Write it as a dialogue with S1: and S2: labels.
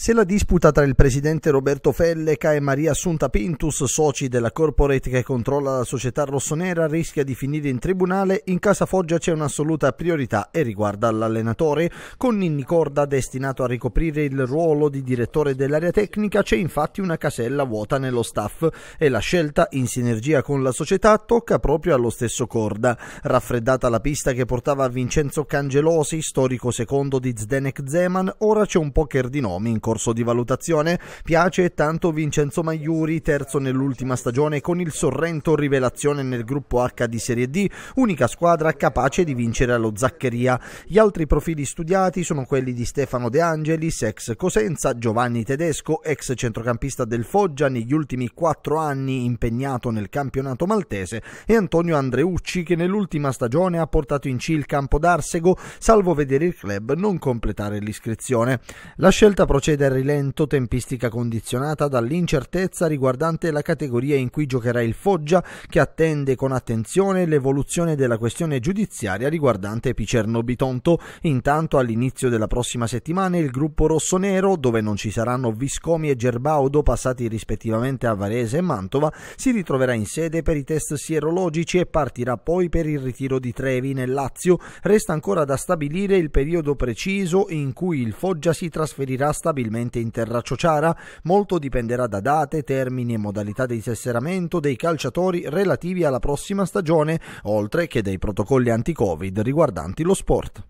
S1: Se la disputa tra il presidente Roberto Felleca e Maria Assunta Pintus, soci della corporate che controlla la società rossonera, rischia di finire in tribunale, in casa Foggia c'è un'assoluta priorità e riguarda l'allenatore. Con Ninni Corda, destinato a ricoprire il ruolo di direttore dell'area tecnica, c'è infatti una casella vuota nello staff e la scelta, in sinergia con la società, tocca proprio allo stesso Corda. Raffreddata la pista che portava Vincenzo Cangelosi, storico secondo di Zdenek Zeman, ora c'è un poker di nomi in corso di valutazione, piace tanto Vincenzo Maiuri, terzo nell'ultima stagione con il Sorrento rivelazione nel gruppo H di Serie D, unica squadra capace di vincere allo Zaccheria. Gli altri profili studiati sono quelli di Stefano De Angelis, ex Cosenza, Giovanni Tedesco, ex centrocampista del Foggia negli ultimi quattro anni impegnato nel campionato maltese e Antonio Andreucci che nell'ultima stagione ha portato in C il campo d'Arsego salvo vedere il club non completare l'iscrizione. La scelta procede del rilento tempistica condizionata dall'incertezza riguardante la categoria in cui giocherà il Foggia, che attende con attenzione l'evoluzione della questione giudiziaria riguardante Picerno Bitonto. Intanto all'inizio della prossima settimana il gruppo rossonero, dove non ci saranno Viscomi e Gerbaudo passati rispettivamente a Varese e Mantova, si ritroverà in sede per i test sierologici e partirà poi per il ritiro di Trevi nel Lazio. Resta ancora da stabilire il periodo preciso in cui il Foggia si trasferirà stabilmente probabilmente in terra ciociara, molto dipenderà da date, termini e modalità di tesseramento dei calciatori relativi alla prossima stagione, oltre che dai protocolli anti-Covid riguardanti lo sport.